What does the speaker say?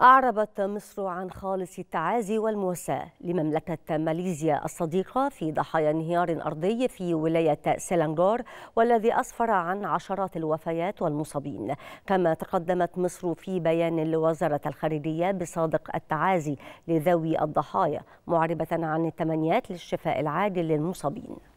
أعربت مصر عن خالص التعازي والمواساة لمملكة ماليزيا الصديقة في ضحايا انهيار أرضي في ولاية سيلانجور والذي أسفر عن عشرات الوفيات والمصابين كما تقدمت مصر في بيان لوزارة الخارجية بصادق التعازي لذوي الضحايا معربة عن التمنيات للشفاء العاجل للمصابين